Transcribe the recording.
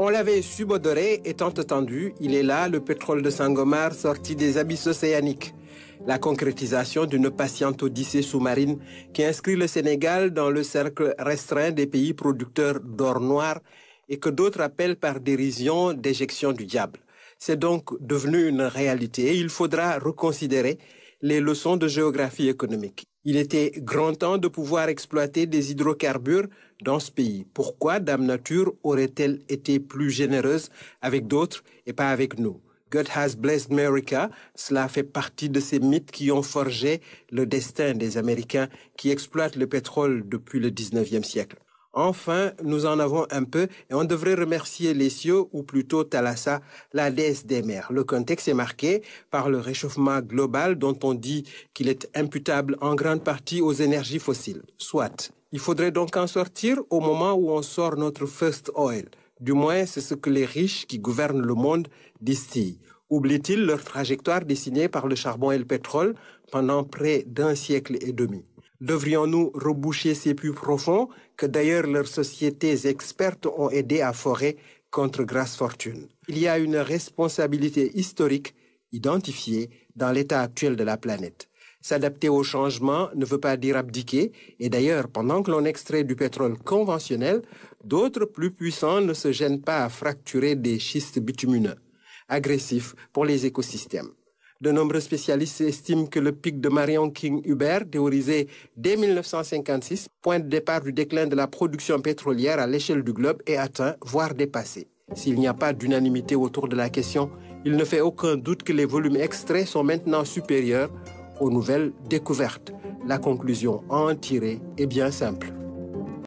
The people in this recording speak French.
On l'avait subodoré étant tant attendu, il est là le pétrole de saint Sangomar sorti des abysses océaniques. La concrétisation d'une patiente odyssée sous-marine qui inscrit le Sénégal dans le cercle restreint des pays producteurs d'or noir et que d'autres appellent par dérision d'éjection du diable. C'est donc devenu une réalité et il faudra reconsidérer les leçons de géographie économique. Il était grand temps de pouvoir exploiter des hydrocarbures dans ce pays. Pourquoi Dame Nature aurait-elle été plus généreuse avec d'autres et pas avec nous God has blessed America, cela fait partie de ces mythes qui ont forgé le destin des Américains qui exploitent le pétrole depuis le 19e siècle. Enfin, nous en avons un peu et on devrait remercier les cieux, ou plutôt Thalassa, la déesse des mers. Le contexte est marqué par le réchauffement global dont on dit qu'il est imputable en grande partie aux énergies fossiles. Soit. Il faudrait donc en sortir au moment où on sort notre first oil. Du moins, c'est ce que les riches qui gouvernent le monde distillent. oublient il leur trajectoire dessinée par le charbon et le pétrole pendant près d'un siècle et demi Devrions-nous reboucher ces puits profonds que d'ailleurs leurs sociétés expertes ont aidé à forer contre grasse fortune Il y a une responsabilité historique identifiée dans l'état actuel de la planète. S'adapter au changement ne veut pas dire abdiquer, et d'ailleurs, pendant que l'on extrait du pétrole conventionnel, d'autres plus puissants ne se gênent pas à fracturer des schistes bitumineux, agressifs pour les écosystèmes. De nombreux spécialistes estiment que le pic de Marion King Hubert, théorisé dès 1956, point de départ du déclin de la production pétrolière à l'échelle du globe, est atteint, voire dépassé. S'il n'y a pas d'unanimité autour de la question, il ne fait aucun doute que les volumes extraits sont maintenant supérieurs aux nouvelles découvertes. La conclusion en tirer est bien simple.